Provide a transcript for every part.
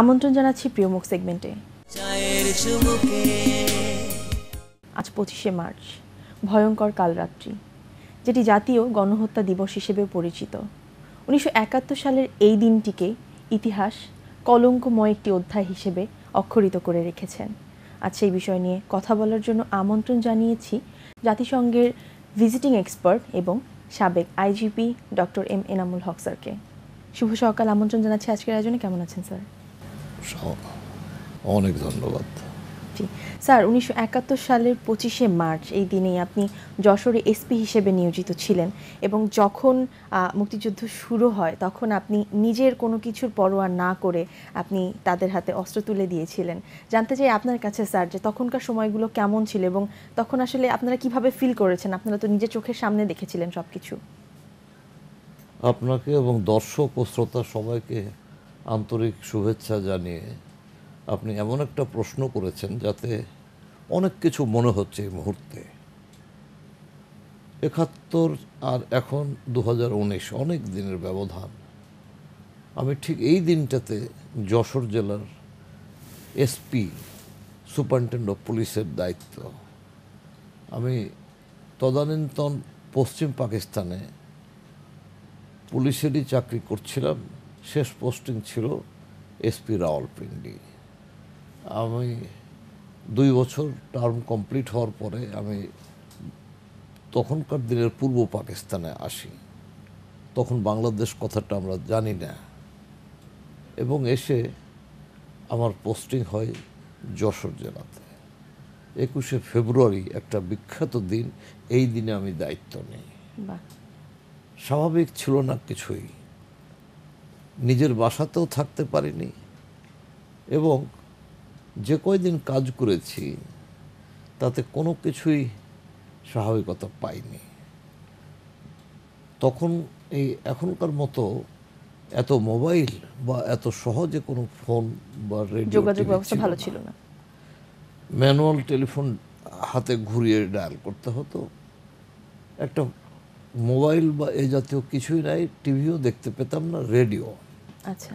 আমন্ত্রণ জানাচ্ছি প্রিয় মুখ সেগমেন্টে আজ পঁচিশে মার্চ ভয়ঙ্কর কালরাত্রি যেটি জাতীয় গণহত্যা দিবস হিসেবে পরিচিত উনিশশো সালের এই দিনটিকে ইতিহাস কলঙ্কময় একটি অধ্যায় হিসেবে অক্ষরিত করে রেখেছেন আজ সেই বিষয় নিয়ে কথা বলার জন্য আমন্ত্রণ জানিয়েছি জাতিসংঘের ভিজিটিং এক্সপার্ট এবং সাবেক IGP doctor M Enamul Haque স্যারকে শুভ সকাল আমন্ত্রণ জানাচ্ছি আজকের আয়োজনে কেমন আছেন স্যার অনেক ধন্যবাদ স্যার উনিশশো একাত্তর সালের পঁচিশে মার্চ এই দিনেই আপনি যশোরে এসপি হিসেবে নিয়োজিত ছিলেন এবং যখন মুক্তিযুদ্ধ শুরু হয় তখন আপনি নিজের কোনো কিছুর পরোয়া না করে আপনি তাদের হাতে অস্ত্র তুলে দিয়েছিলেন জানতে চাই আপনার কাছে স্যার যে তখনকার সময়গুলো কেমন ছিল এবং তখন আসলে আপনারা কিভাবে ফিল করেছেন আপনারা তো নিজের চোখের সামনে দেখেছিলেন সব কিছু আপনাকে এবং দর্শক ও শ্রোতা সবাইকে আন্তরিক শুভেচ্ছা জানিয়ে আপনি এমন একটা প্রশ্ন করেছেন যাতে অনেক কিছু মনে হচ্ছে এই মুহূর্তে একাত্তর আর এখন দু অনেক দিনের ব্যবধান আমি ঠিক এই দিনটাতে যশোর জেলার এসপি সুপারিনটেন্ডেন্ট অফ পুলিশের দায়িত্ব আমি তদানীন্তন পশ্চিম পাকিস্তানে পুলিশেরই চাকরি করছিলাম শেষ পোস্টিং ছিল এসপি রাওয়ালপিন্ডি আমি দুই বছর টার্ম কমপ্লিট হওয়ার পরে আমি তখনকার দিনের পূর্ব পাকিস্তানে আসি তখন বাংলাদেশ কথাটা আমরা জানি না এবং এসে আমার পোস্টিং হয় যশোর জেলাতে একুশে ফেব্রুয়ারি একটা বিখ্যাত দিন এই দিনে আমি দায়িত্ব নিই স্বাভাবিক ছিল না কিছুই নিজের বাসাতেও থাকতে পারিনি এবং যে কয়দিন কাজ করেছি তাতে কোনো কিছুই স্বাভাবিকতা পাইনি তখন এই এখনকার মতো এত মোবাইল বা এত সহজে কোনো ফোন বা রেডিও ব্যবস্থা ভালো ছিল না ম্যানুয়াল টেলিফোন হাতে ঘুরিয়ে ডায়াল করতে হতো একটা মোবাইল বা এ জাতীয় কিছুই নাই টিভিও দেখতে পেতাম না রেডিও আচ্ছা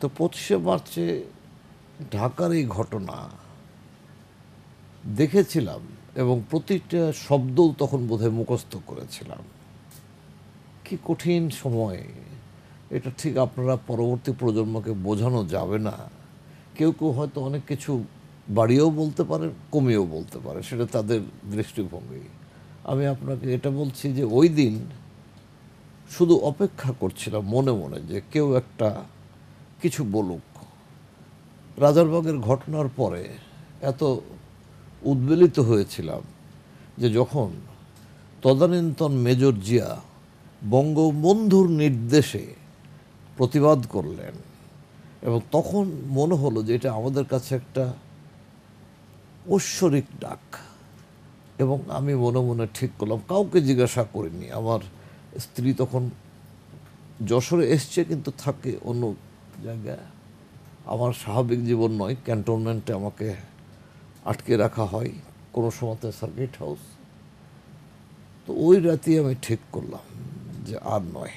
তো পঁচিশে মার্চে ঢাকার এই ঘটনা দেখেছিলাম এবং প্রতিটা শব্দ তখন বোধহয় মুখস্থ করেছিলাম কি কঠিন সময় এটা ঠিক আপনারা পরবর্তী প্রজন্মকে বোঝানো যাবে না কেউ কেউ হয়তো অনেক কিছু বাড়িয়েও বলতে পারে কমিয়েও বলতে পারে সেটা তাদের দৃষ্টিভঙ্গি আমি আপনাকে এটা বলছি যে ওই দিন শুধু অপেক্ষা করছিলাম মনে মনে যে কেউ একটা কিছু বলুক রাজারবাগের ঘটনার পরে এত উদ্বেলিত হয়েছিলাম যে যখন তদানীন্তন মেজর জিয়া বঙ্গবন্ধুর নির্দেশে প্রতিবাদ করলেন এবং তখন মনে হলো যে এটা আমাদের কাছে একটা ঐশ্বরিক ডাক এবং আমি মনে মনে ঠিক করলাম কাউকে জিজ্ঞাসা করিনি আমার স্ত্রী তখন যশোরে এসছে কিন্তু থাকে অন্য জায়গায় আমার স্বাভাবিক জীবন নয় ক্যান্টনমেন্টে আমাকে আটকে রাখা হয় কোনো সময়তে সার্কিট হাউস তো ওই রাতেই আমি ঠিক করলাম যে আর নয়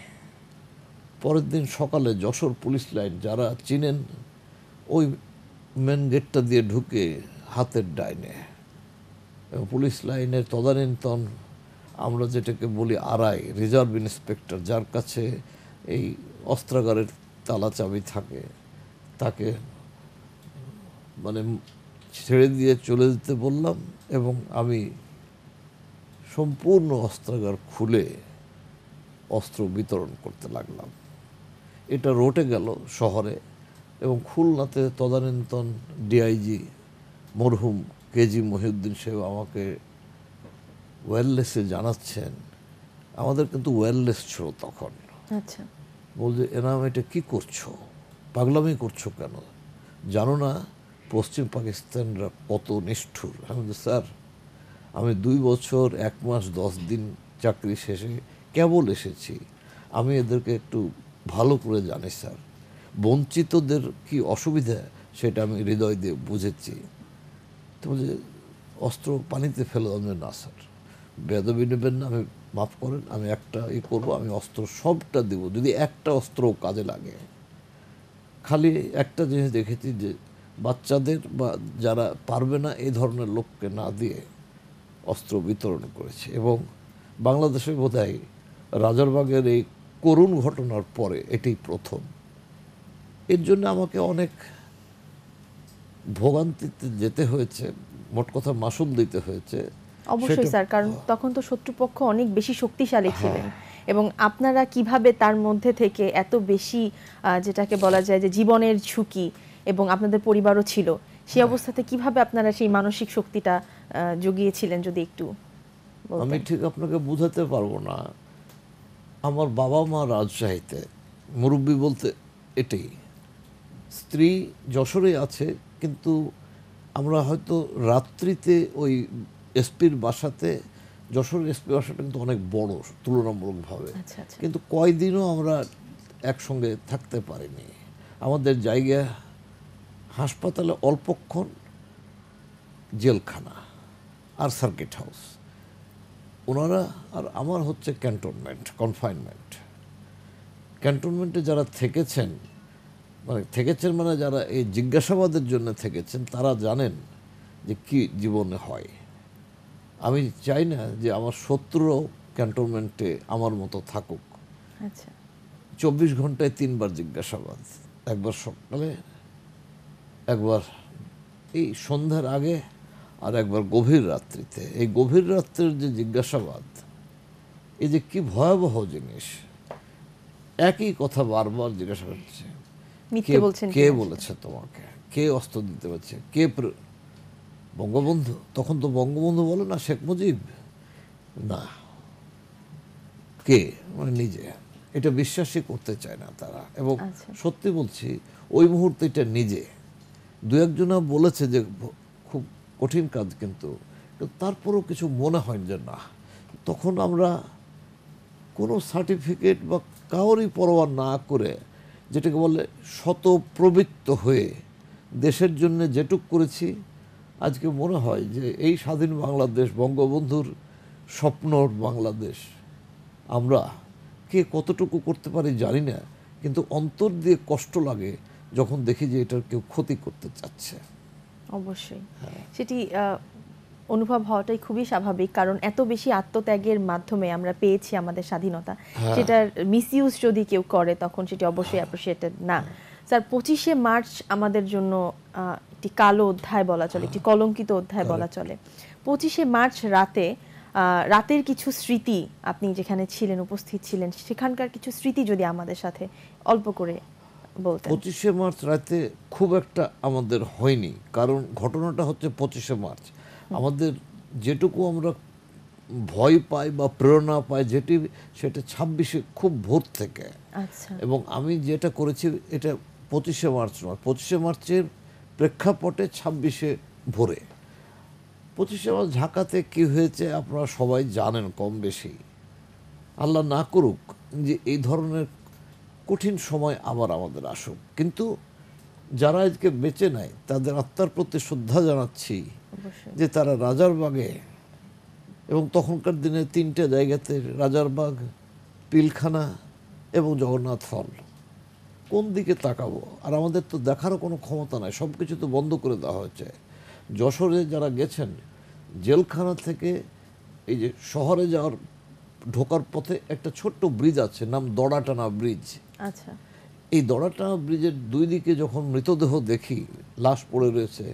পরের দিন সকালে যশোর পুলিশ লাইন যারা চিনেন ওই মেন গেটটা দিয়ে ঢুকে হাতের ডাইনে পুলিশ লাইনের তদানীন্তন আমরা যেটাকে বলি আড়াই রিজার্ভ ইন্সপেক্টর যার কাছে এই অস্ত্রাগারের তালা চাবি থাকে তাকে মানে ছেড়ে দিয়ে চলে যেতে বললাম এবং আমি সম্পূর্ণ অস্ত্রাগার খুলে অস্ত্র বিতরণ করতে লাগলাম এটা রোটে গেল শহরে এবং খুলনাতে তদানীন্তন ডিআইজি মরহুম কেজি মহিউদ্দিন সাহেব আমাকে ওয়্যারলেসে জানাচ্ছেন আমাদের কিন্তু ওয়্যারলেস ছিল তখন আচ্ছা বলছে এনাম এটা কী করছো পাগলামি করছো কেন জানো না পশ্চিম পাকিস্তানরা কত নিষ্ঠুর হ্যাঁ স্যার আমি দুই বছর এক মাস দশ দিন চাকরি শেষে কেবল এসেছি আমি এদেরকে একটু ভালো করে জানি স্যার বঞ্চিতদের কি অসুবিধা সেটা আমি হৃদয় দিয়ে বুঝেছি তো বলছে অস্ত্র পানিতে ফেলে না স্যার বেদবি নেবেন না আমি মাফ করেন আমি একটা ই করবো আমি অস্ত্র সবটা দেব যদি একটা অস্ত্র কাজে লাগে খালি একটা জিনিস দেখেছি যে বাচ্চাদের বা যারা পারবে না এই ধরনের লোককে না দিয়ে অস্ত্র বিতরণ করেছে এবং বাংলাদেশে বোধ হয় রাজারবাগের এই করুণ ঘটনার পরে এটি প্রথম এর জন্য আমাকে অনেক ভোগান্তিতে যেতে হয়েছে মোট কথা মাসুল দিতে হয়েছে অবশ্যই স্যার কারণ তখন তো শত্রুপক্ষ অনেক বেশি শক্তিশালী হ্যাঁ। ছিলেন এবং আপনারা কিভাবে তার মধ্যে থেকে এত বেশি যেটাকে বলা যায় যে জীবনের ঝুঁকি এবং আপনাদের পরিবারও ছিল সেই হ্যাঁ। অবস্থাতে কিভাবে আপনারা সেই মানসিক শক্তিটা জুগিয়েছিলেন যদি একটু আমি ঠিক আপনাকে বুঝাতে পারবো না আমার বাবা মা রাজশাহীতে মুরব্বী বলতে এটাই স্ত্রী যশোরে আছে কিন্তু আমরা হয়তো রাত্রিতে ওই এসপির বাসাতে যশোর এসপি বাসাটা কিন্তু অনেক বড় তুলনামূলকভাবে আচ্ছা, আচ্ছা। কিন্তু কয়দিনও আমরা একসঙ্গে থাকতে পারিনি আমাদের জায়গা হাসপাতালে অল্পক্ষণ জেলখানা আর সার্কিট হাউস ওনারা আর আমার হচ্ছে ক্যান্টনমেন্ট কনফাইনমেন্ট ক্যান্টনমেন্টে যারা থেকেছেন মানে থেকেছেন মানে যারা এই জিজ্ঞাসাবাদের জন্য থেকেছেন তারা জানেন যে কি জীবনে হয় আমি চাই না যে আমার শত্রু ক্যান্টনমেন্টে আমার মতো থাকুক আচ্ছা। চব্বিশ ঘন্টায় তিনবার জিজ্ঞাসাবাদ একবার সকালে একবার এই সন্ধ্যার আগে আর একবার গভীর রাত্রিতে এই গভীর রাত্রের যে জিজ্ঞাসাবাদ এই যে কি ভয়াবহ জিনিস একই কথা বারবার জিজ্ঞাসা করছে কে বলেছে তোমাকে কে অস্ত্র দিতে পারছে কে বঙ্গবন্ধু তখন তো বঙ্গবন্ধু বলে না শেখ মুজিব না কে মানে নিজে এটা বিশ্বাসই করতে চায় না তারা এবং আচ্ছা। সত্যি বলছি ওই মুহূর্তে এটা নিজে দু একজনা বলেছে যে খুব কঠিন কাজ কিন্তু তারপরেও কিছু মনে হয় যে না তখন আমরা কোনো সার্টিফিকেট বা কাউরই পরোয়া না করে যেটাকে বলে শতপ্রবৃত্ত হয়ে দেশের জন্য যেটুক করেছি আজকে মনে হয় যে এই স্বাধীন বাংলাদেশ বঙ্গবন্ধুর স্বপ্নর বাংলাদেশ আমরা কে কতটুকু করতে পারি জানি না কিন্তু অন্তর দিয়ে কষ্ট লাগে যখন দেখি যে এটার কেউ ক্ষতি করতে চাচ্ছে অবশ্যই হ্যাঁ। সেটি অনুভব হওয়াটাই খুবই স্বাভাবিক কারণ এত বেশি আত্মত্যাগের মাধ্যমে আমরা পেয়েছি আমাদের স্বাধীনতা হ্যাঁ। সেটার মিসইউজ যদি কেউ করে তখন সেটি অবশ্যই অ্যাপ্রিসিয়েটেড না হ্যাঁ। স্যার পঁচিশে মার্চ আমাদের জন্য একটি কালো অধ্যায় বলা চলে একটি হ্যাঁ। কলঙ্কিত অধ্যায় বলা চলে পঁচিশে মার্চ রাতে রাতের কিছু স্মৃতি আপনি যেখানে ছিলেন উপস্থিত ছিলেন সেখানকার কিছু স্মৃতি যদি আমাদের সাথে অল্প করে বলতেন পঁচিশে মার্চ রাতে খুব একটা আমাদের হয়নি কারণ ঘটনাটা হচ্ছে পঁচিশে মার্চ আমাদের যেটুকু আমরা ভয় পাই বা প্রেরণা পাই যেটি সেটা ছাব্বিশে খুব ভোর থেকে আচ্ছা। এবং আমি যেটা করেছি এটা পঁচিশে মার্চ নয় পঁচিশে মার্চের প্রেক্ষাপটে ছাব্বিশে ভোরে পঁচিশে মার্চ ঢাকাতে কি হয়েছে আপনারা সবাই জানেন কম বেশি আল্লাহ না করুক যে এই ধরনের কঠিন সময় আবার আমাদের আসুক কিন্তু যারা আজকে বেঁচে নেয় তাদের আত্মার প্রতি শ্রদ্ধা জানাচ্ছি যে তারা রাজার বাগে এবং তখনকার দিনে তিনটে জায়গাতে রাজারবাগ পিলখানা এবং জগন্নাথ হল কোন দিকে তাকাবো আর আমাদের তো দেখারও কোনো ক্ষমতা নাই সব কিছু তো বন্ধ করে দেওয়া হয়েছে যশোরে যারা গেছেন জেলখানা থেকে এই যে শহরে যাওয়ার ঢোকার পথে একটা ছোট্ট ব্রিজ আছে নাম দড়াটানা ব্রিজ আচ্ছা এই দড়াটানা ব্রিজের দুই দিকে যখন মৃতদেহ দেখি লাশ পড়ে রয়েছে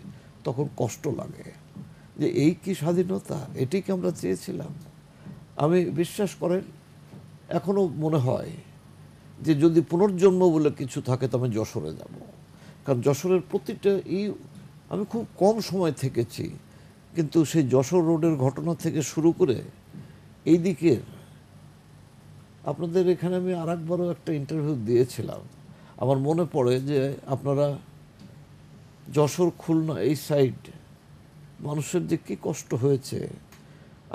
তখন কষ্ট লাগে যে এই কি স্বাধীনতা এটি কি আমরা চেয়েছিলাম আমি বিশ্বাস করেন এখনও মনে হয় যে যদি পুনর্জন্ম বলে কিছু থাকে তো আমি যশোরে যাব কারণ যশোরের প্রতিটা এই আমি খুব কম সময় থেকেছি কিন্তু সেই যশোর রোডের ঘটনা থেকে শুরু করে এই দিকের আপনাদের এখানে আমি আর একবারও একটা ইন্টারভিউ দিয়েছিলাম আমার মনে পড়ে যে আপনারা যশোর খুলনা এই সাইড মানুষের যে কী কষ্ট হয়েছে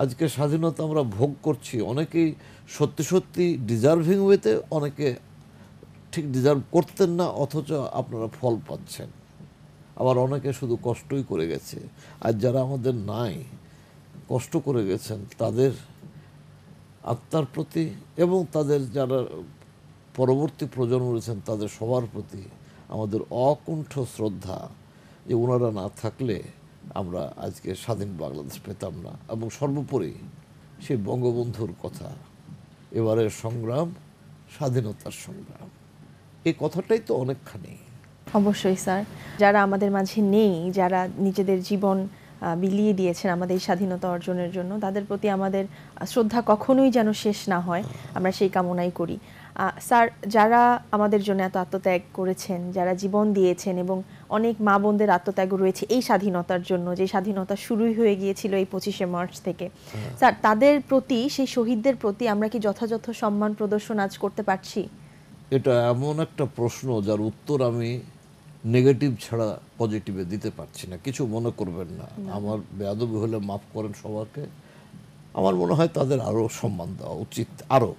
আজকে স্বাধীনতা আমরা ভোগ করছি অনেকেই সত্যি সত্যি ডিজার্ভিং ওয়েতে অনেকে ঠিক ডিজার্ভ করতেন না অথচ আপনারা ফল পাচ্ছেন আবার অনেকে শুধু কষ্টই করে গেছে আর যারা আমাদের নাই কষ্ট করে গেছেন তাদের আত্মার প্রতি এবং তাদের যারা পরবর্তী প্রজন্ম রয়েছেন তাদের সবার প্রতি আমাদের অকুণ্ঠ শ্রদ্ধা যে ওনারা না থাকলে আমরা আজকে স্বাধীন বাংলাদেশ পেতাম না এবং সর্বোপরি সেই বঙ্গবন্ধুর কথা এবারের সংগ্রাম স্বাধীনতার সংগ্রাম এই কথাটাই তো অনেকখানি অবশ্যই স্যার যারা আমাদের মাঝে নেই যারা নিজেদের জীবন বিলিয়ে দিয়েছেন আমাদের স্বাধীনতা অর্জনের জন্য তাদের প্রতি আমাদের শ্রদ্ধা কখনোই যেন শেষ না হয় হ্যাঁ। আমরা সেই কামনাই করি স্যার যারা আমাদের জন্য এত আত্মত্যাগ করেছেন যারা জীবন দিয়েছেন এবং অনেক মা বোনদের আত্মত্যাগ রয়েছে এই স্বাধীনতার জন্য যে স্বাধীনতা শুরুই হয়ে গিয়েছিল এই পঁচিশে মার্চ থেকে হ্যাঁ। স্যার তাদের প্রতি সেই শহীদদের প্রতি আমরা কি যথাযথ সম্মান প্রদর্শন আজ করতে পারছি এটা এমন একটা প্রশ্ন যার উত্তর আমি নেগেটিভ ছাড়া পজিটিভে দিতে পারছি না কিছু মনে করবেন না আমার বেয়াদবি হলে মাফ করেন সবাকে আমার মনে হয় তাদের আরও সম্মান দেওয়া উচিত আরও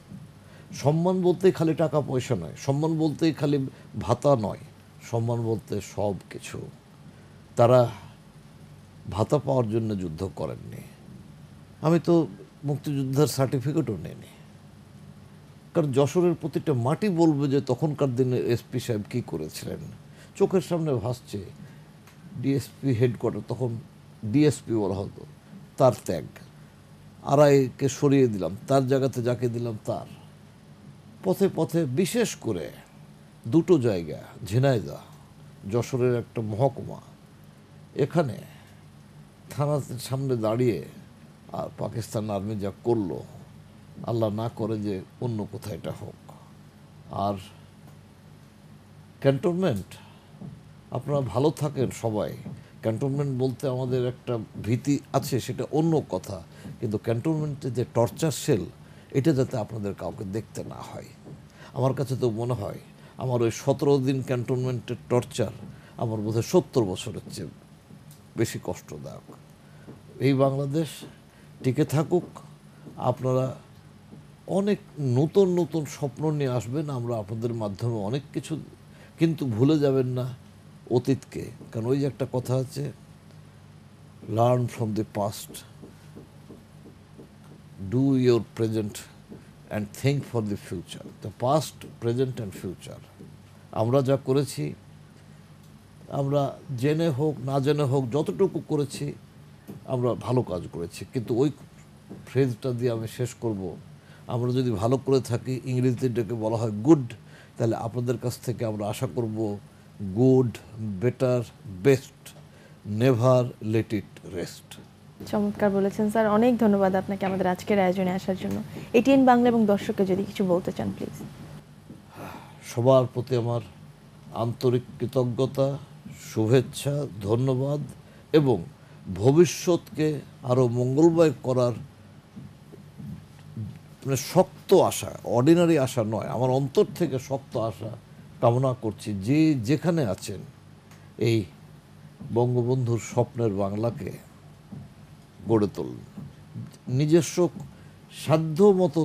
সম্মান বলতে খালি টাকা পয়সা নয় সম্মান বলতে খালি ভাতা নয় সম্মান বলতে সব কিছু তারা ভাতা পাওয়ার জন্য যুদ্ধ করেননি আমি তো মুক্তিযুদ্ধের সার্টিফিকেটও নেইনি কারণ যশোরের প্রতিটা মাটি বলবে যে তখনকার দিনে এসপি সাহেব কী করেছিলেন চোখের সামনে ভাসছে ডিএসপি হেডকোয়ার্টার তখন ডিএসপি বলা হতো তার ত্যাগ আড়াইকে সরিয়ে দিলাম তার জায়গাতে যাকে দিলাম তার পথে পথে বিশেষ করে দুটো জায়গা ঝিনাইদা যশোরের একটা মহকুমা এখানে থানার সামনে দাঁড়িয়ে আর পাকিস্তান আর্মি যা করলো আল্লাহ না করে যে অন্য কোথায় এটা হোক আর ক্যান্টনমেন্ট আপনারা ভালো থাকেন সবাই ক্যান্টনমেন্ট বলতে আমাদের একটা ভীতি আছে সেটা অন্য কথা কিন্তু ক্যান্টনমেন্টে যে টর্চার সেল এটা যাতে আপনাদের কাউকে দেখতে না হয় আমার কাছে তো মনে হয় আমার ওই সতেরো দিন ক্যান্টনমেন্টের টর্চার আমার বোধহয় সত্তর বছরের চেয়ে বেশি কষ্টদায়ক এই বাংলাদেশ টিকে থাকুক আপনারা অনেক নতুন নতুন স্বপ্ন নিয়ে আসবেন আমরা আপনাদের মাধ্যমে অনেক কিছু কিন্তু ভুলে যাবেন না অতীতকে কারণ ওই যে একটা কথা আছে learn from the past do your present and think for the future, the past, present and future. আমরা যা করেছি আমরা জেনে হোক না জেনে হোক যতটুকু করেছি আমরা ভালো কাজ করেছি কিন্তু ওই ফ্রেজটা দিয়ে আমি শেষ করব আমরা যদি ভালো করে থাকি ইংরেজিতে ডেকে বলা হয় গুড তাহলে আপনাদের কাছ থেকে আমরা আশা করব good better best never let it rest চমৎকার বলেছেন স্যার অনেক ধন্যবাদ আপনাকে আমাদের আজকের আয়োজনে আসার জন্য এটিএন বাংলা এবং দর্শককে যদি কিছু বলতে চান প্লিজ সবার প্রতি আমার আন্তরিক কৃতজ্ঞতা শুভেচ্ছা ধন্যবাদ এবং ভবিষ্যৎকে আরও মঙ্গলময় করার মানে শক্ত আশা অর্ডিনারি আশা নয় আমার অন্তর থেকে শক্ত আশা কামনা করছি যে যেখানে আছেন এই বঙ্গবন্ধুর স্বপ্নের বাংলাকে গড়ে তোলেন নিজস্ব সাধ্য মতো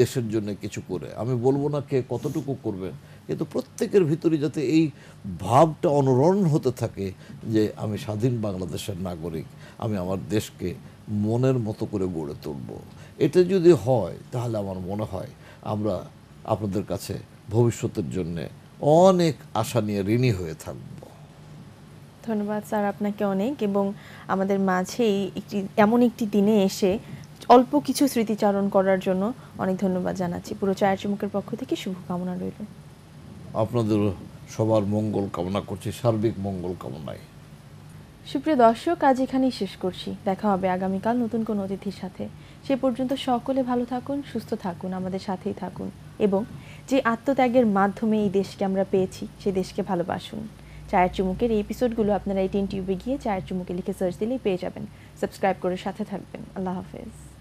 দেশের জন্য কিছু করে আমি বলবো না কে কতটুকু করবেন কিন্তু প্রত্যেকের ভিতরে যাতে এই ভাবটা অনুরণ হতে থাকে যে আমি স্বাধীন বাংলাদেশের নাগরিক আমি আমার দেশকে মনের মতো করে গড়ে তুলব এটা যদি হয় তাহলে আমার মনে হয় আমরা আপনাদের কাছে ভবিষ্যতের জন্যে অনেক আশা নিয়ে ঋণী হয়ে থাকবো ধন্যবাদ স্যার আপনাকে অনেক এবং আমাদের মাঝেই একটি এমন একটি দিনে এসে অল্প কিছু স্মৃতিচারণ করার জন্য অনেক ধন্যবাদ জানাচ্ছি পুরো চায়ের চুমুকের পক্ষ থেকে শুভকামনা রইল আপনাদের সবার মঙ্গল কামনা করছি সার্বিক মঙ্গল কামনায় সুপ্রিয় দর্শক আজ এখানেই শেষ করছি দেখা হবে আগামীকাল নতুন কোনো অতিথির সাথে সে পর্যন্ত সকলে ভালো থাকুন সুস্থ থাকুন আমাদের সাথেই থাকুন এবং যে আত্মত্যাগের মাধ্যমে এই দেশকে আমরা পেয়েছি সে দেশকে ভালোবাসুন চায়ের চুমুকের এই এপিসোডগুলো আপনারা এই টিন টিউবে গিয়ে চায়ের চুমুকে লিখে সার্চ দিলেই পেয়ে যাবেন সাবস্ক্রাইব করে সাথে থাকবেন আল্লাহ হাফেজ